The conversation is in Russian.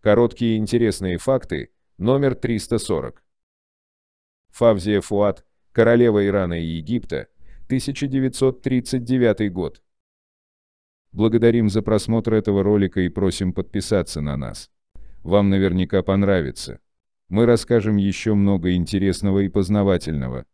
Короткие интересные факты, номер 340. Фавзия Фуат, королева Ирана и Египта, 1939 год. Благодарим за просмотр этого ролика и просим подписаться на нас. Вам наверняка понравится. Мы расскажем еще много интересного и познавательного.